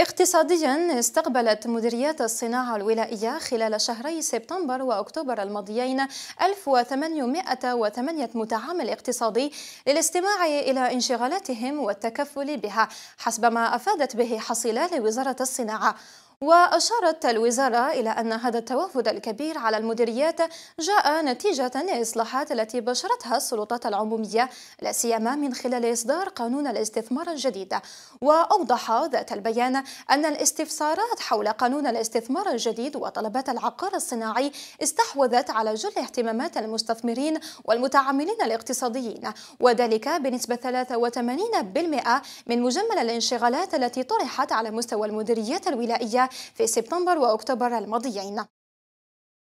اقتصاديا استقبلت مديريات الصناعة الولائية خلال شهري سبتمبر وأكتوبر الماضيين 1808 متعامل اقتصادي للاستماع إلى انشغالاتهم والتكفل بها حسب ما أفادت به حصيلة لوزارة الصناعة وأشارت الوزارة إلى أن هذا التوافد الكبير على المديريات جاء نتيجة لإصلاحات التي بشرتها السلطات العمومية لا سيما من خلال إصدار قانون الاستثمار الجديد وأوضح ذات البيان أن الاستفسارات حول قانون الاستثمار الجديد وطلبات العقار الصناعي استحوذت على جل اهتمامات المستثمرين والمتعاملين الاقتصاديين وذلك بنسبة 83% من مجمل الانشغالات التي طرحت على مستوى المديريات الولائية في سبتمبر وأكتوبر الماضيين